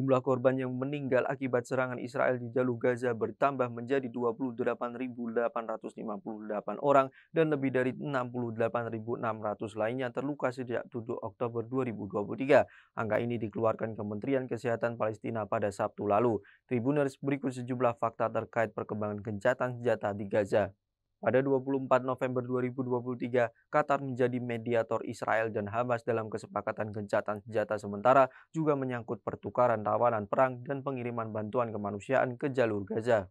Jumlah korban yang meninggal akibat serangan Israel di Jalur Gaza bertambah menjadi 28.858 orang dan lebih dari 68.600 lainnya terluka sejak 7 Oktober 2023. Angka ini dikeluarkan Kementerian Kesehatan Palestina pada Sabtu lalu. Tribuners berikut sejumlah fakta terkait perkembangan gencatan senjata di Gaza. Pada 24 November 2023, Qatar menjadi mediator Israel dan Hamas dalam kesepakatan gencatan senjata sementara juga menyangkut pertukaran tawanan perang dan pengiriman bantuan kemanusiaan ke jalur Gaza.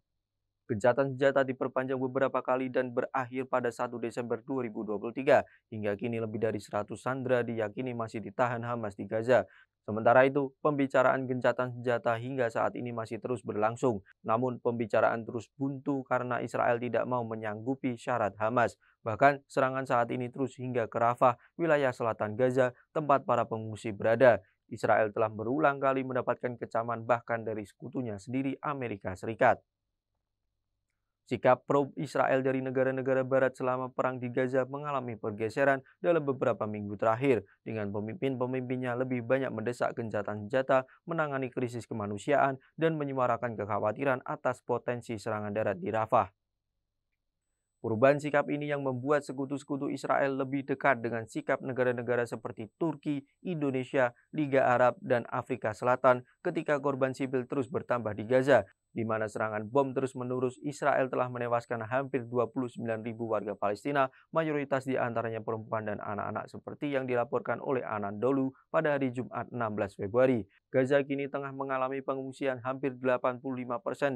Gencatan senjata diperpanjang beberapa kali dan berakhir pada 1 Desember 2023. Hingga kini lebih dari 100 sandera diyakini masih ditahan Hamas di Gaza. Sementara itu, pembicaraan gencatan senjata hingga saat ini masih terus berlangsung. Namun, pembicaraan terus buntu karena Israel tidak mau menyanggupi syarat Hamas. Bahkan, serangan saat ini terus hingga ke Rafah, wilayah selatan Gaza, tempat para pengungsi berada. Israel telah berulang kali mendapatkan kecaman bahkan dari sekutunya sendiri Amerika Serikat. Sikap pro-Israel dari negara-negara barat selama perang di Gaza mengalami pergeseran dalam beberapa minggu terakhir, dengan pemimpin-pemimpinnya lebih banyak mendesak gencatan senjata, menangani krisis kemanusiaan, dan menyuarakan kekhawatiran atas potensi serangan darat di Rafah. Perubahan sikap ini yang membuat sekutu-sekutu Israel lebih dekat dengan sikap negara-negara seperti Turki, Indonesia, Liga Arab, dan Afrika Selatan ketika korban sipil terus bertambah di Gaza di mana serangan bom terus-menerus Israel telah menewaskan hampir 29.000 warga Palestina, mayoritas di antaranya perempuan dan anak-anak seperti yang dilaporkan oleh Anandolu pada hari Jumat 16 Februari. Gaza kini tengah mengalami pengungsian hampir 85%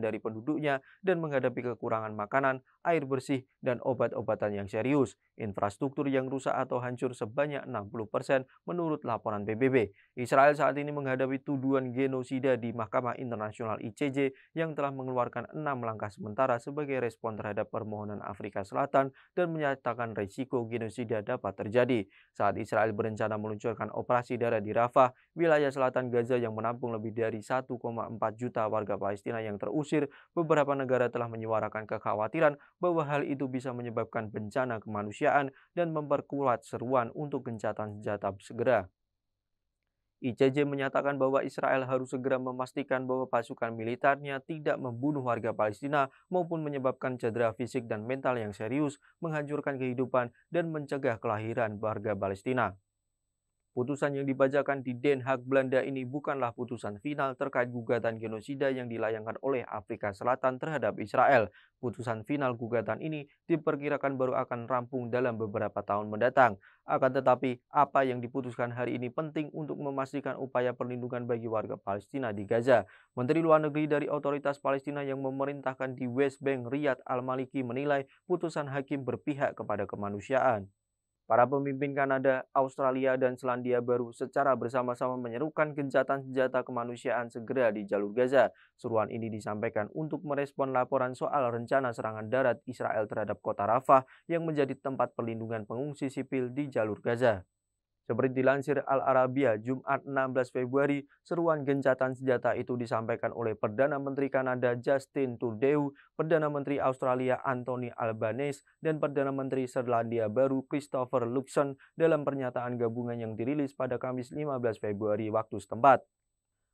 dari penduduknya dan menghadapi kekurangan makanan, air bersih, dan obat-obatan yang serius. Infrastruktur yang rusak atau hancur sebanyak 60% menurut laporan PBB. Israel saat ini menghadapi tuduhan genosida di Mahkamah Internasional ICJ yang telah mengeluarkan enam langkah sementara sebagai respon terhadap permohonan Afrika Selatan dan menyatakan risiko genosida dapat terjadi saat Israel berencana meluncurkan operasi darah di Rafah, wilayah selatan Gaza yang menampung lebih dari 1,4 juta warga Palestina yang terusir. Beberapa negara telah menyuarakan kekhawatiran bahwa hal itu bisa menyebabkan bencana kemanusiaan dan memperkuat seruan untuk gencatan senjata segera. ICJ menyatakan bahwa Israel harus segera memastikan bahwa pasukan militernya tidak membunuh warga Palestina maupun menyebabkan cedera fisik dan mental yang serius, menghancurkan kehidupan, dan mencegah kelahiran warga Palestina. Putusan yang dibacakan di Den Haag, Belanda ini bukanlah putusan final terkait gugatan genosida yang dilayangkan oleh Afrika Selatan terhadap Israel. Putusan final gugatan ini diperkirakan baru akan rampung dalam beberapa tahun mendatang. Akan tetapi, apa yang diputuskan hari ini penting untuk memastikan upaya perlindungan bagi warga Palestina di Gaza. Menteri Luar Negeri dari Otoritas Palestina yang memerintahkan di West Bank Riyad Al-Maliki menilai putusan hakim berpihak kepada kemanusiaan. Para pemimpin Kanada, Australia, dan Selandia Baru secara bersama-sama menyerukan gencatan senjata kemanusiaan segera di jalur Gaza. Seruan ini disampaikan untuk merespon laporan soal rencana serangan darat Israel terhadap kota Rafah yang menjadi tempat perlindungan pengungsi sipil di jalur Gaza. Seperti dilansir al Arabia, Jumat 16 Februari, seruan gencatan senjata itu disampaikan oleh Perdana Menteri Kanada Justin Trudeau, Perdana Menteri Australia Anthony Albanese, dan Perdana Menteri Selandia Baru Christopher Luxon dalam pernyataan gabungan yang dirilis pada Kamis 15 Februari waktu setempat.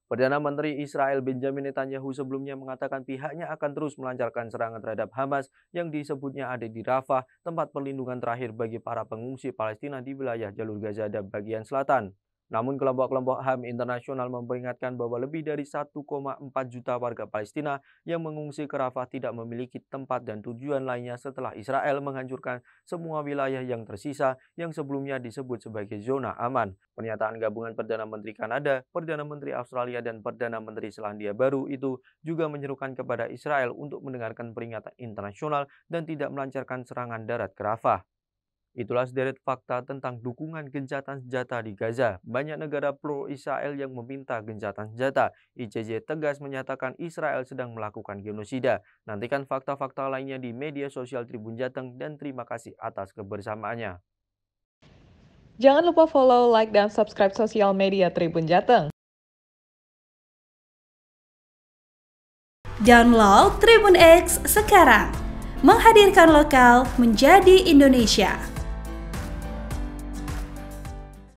Perdana Menteri Israel Benjamin Netanyahu sebelumnya mengatakan pihaknya akan terus melancarkan serangan terhadap Hamas yang disebutnya ada di Rafah, tempat perlindungan terakhir bagi para pengungsi Palestina di wilayah Jalur Gaza dan bagian selatan. Namun kelompok-kelompok HAM internasional memperingatkan bahwa lebih dari 1,4 juta warga Palestina yang mengungsi ke Rafah tidak memiliki tempat dan tujuan lainnya setelah Israel menghancurkan semua wilayah yang tersisa yang sebelumnya disebut sebagai zona aman. Pernyataan gabungan Perdana Menteri Kanada, Perdana Menteri Australia, dan Perdana Menteri Selandia Baru itu juga menyerukan kepada Israel untuk mendengarkan peringatan internasional dan tidak melancarkan serangan darat ke Rafah. Itulah sederet fakta tentang dukungan gencatan senjata di Gaza. Banyak negara pro-Israel yang meminta gencatan senjata. ICJ tegas menyatakan Israel sedang melakukan genosida. Nantikan fakta-fakta lainnya di media sosial Tribun Jateng dan terima kasih atas kebersamaannya. Jangan lupa follow, like, dan subscribe sosial media Tribun Jateng. Download Tribun X sekarang. Menghadirkan lokal menjadi Indonesia.